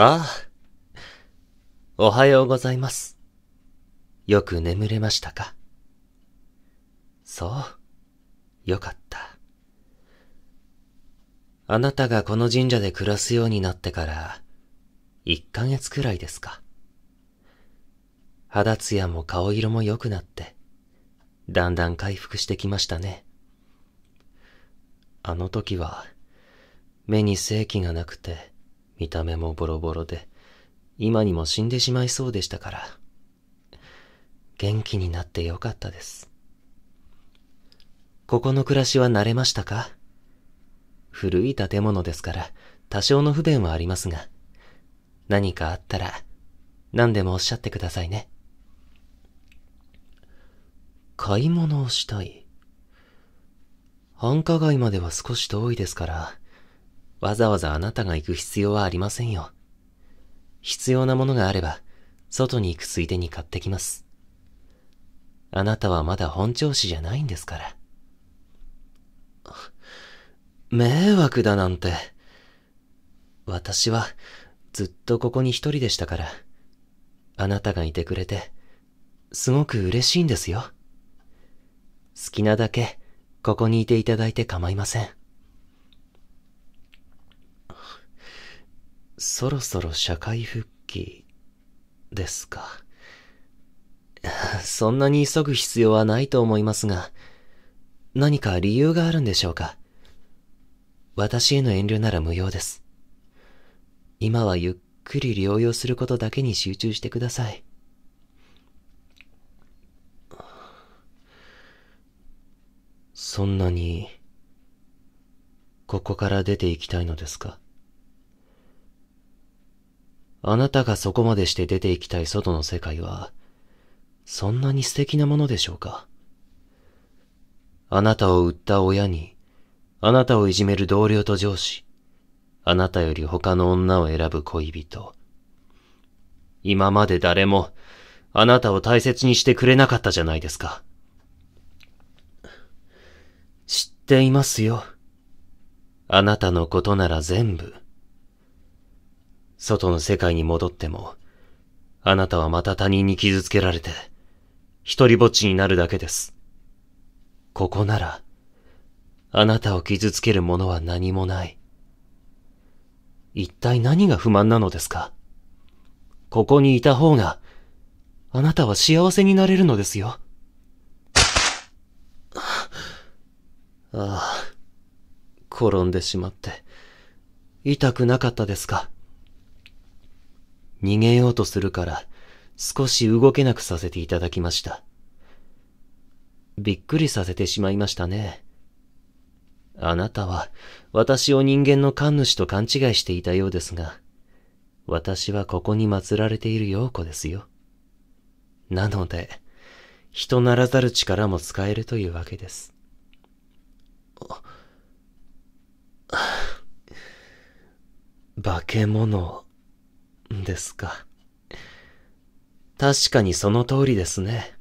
ああ。おはようございます。よく眠れましたかそう。よかった。あなたがこの神社で暮らすようになってから、一ヶ月くらいですか。肌ツヤも顔色も良くなって、だんだん回復してきましたね。あの時は、目に正気がなくて、見た目もボロボロで、今にも死んでしまいそうでしたから。元気になってよかったです。ここの暮らしは慣れましたか古い建物ですから、多少の不便はありますが、何かあったら、何でもおっしゃってくださいね。買い物をしたい。繁華街までは少し遠いですから、わざわざあなたが行く必要はありませんよ。必要なものがあれば、外に行くついでに買ってきます。あなたはまだ本調子じゃないんですから。迷惑だなんて。私はずっとここに一人でしたから、あなたがいてくれて、すごく嬉しいんですよ。好きなだけここにいていただいて構いません。そろそろ社会復帰ですか。そんなに急ぐ必要はないと思いますが、何か理由があるんでしょうか。私への遠慮なら無用です。今はゆっくり療養することだけに集中してください。そんなに、ここから出ていきたいのですかあなたがそこまでして出て行きたい外の世界は、そんなに素敵なものでしょうかあなたを売った親に、あなたをいじめる同僚と上司、あなたより他の女を選ぶ恋人。今まで誰も、あなたを大切にしてくれなかったじゃないですか。知っていますよ。あなたのことなら全部。外の世界に戻っても、あなたはまた他人に傷つけられて、一りぼっちになるだけです。ここなら、あなたを傷つけるものは何もない。一体何が不満なのですかここにいた方が、あなたは幸せになれるのですよ。ああ、転んでしまって、痛くなかったですか逃げようとするから、少し動けなくさせていただきました。びっくりさせてしまいましたね。あなたは私を人間の神主と勘違いしていたようですが、私はここに祀られている陽子ですよ。なので、人ならざる力も使えるというわけです。化け物。ですか。確かにその通りですね。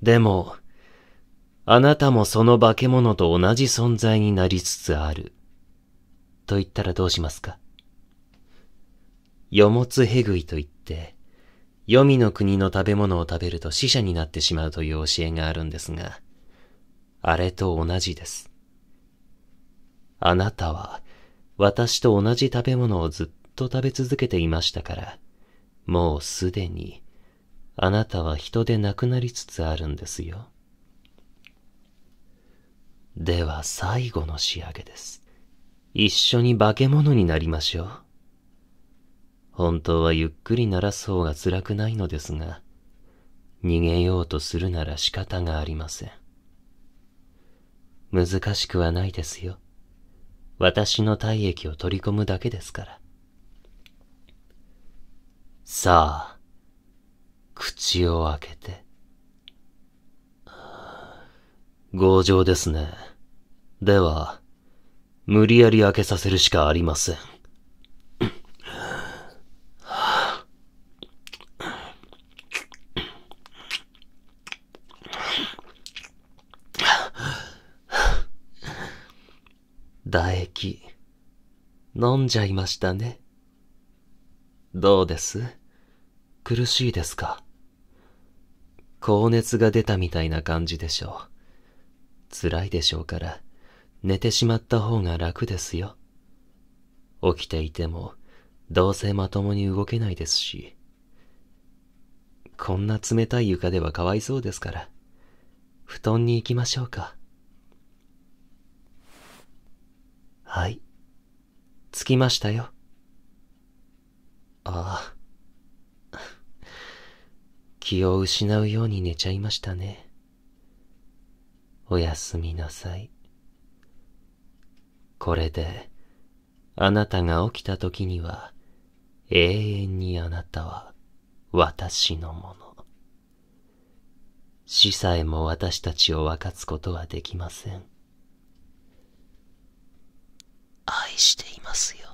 でも、あなたもその化け物と同じ存在になりつつある。と言ったらどうしますかよもつへぐいと言って、黄泉の国の食べ物を食べると死者になってしまうという教えがあるんですが、あれと同じです。あなたは、私と同じ食べ物をずっと食べ続けていましたから、もうすでに、あなたは人で亡くなりつつあるんですよ。では最後の仕上げです。一緒に化け物になりましょう。本当はゆっくり鳴らす方が辛くないのですが、逃げようとするなら仕方がありません。難しくはないですよ。私の体液を取り込むだけですから。さあ、口を開けて。強情ですね。では、無理やり開けさせるしかありません。唾液、飲んじゃいましたね。どうです苦しいですか高熱が出たみたいな感じでしょう。辛いでしょうから、寝てしまった方が楽ですよ。起きていても、どうせまともに動けないですし。こんな冷たい床ではかわいそうですから、布団に行きましょうか。はい。着きましたよ。ああ。気を失うように寝ちゃいましたね。おやすみなさい。これで、あなたが起きた時には、永遠にあなたは私のもの。死さえも私たちを分かつことはできません。愛していますよ。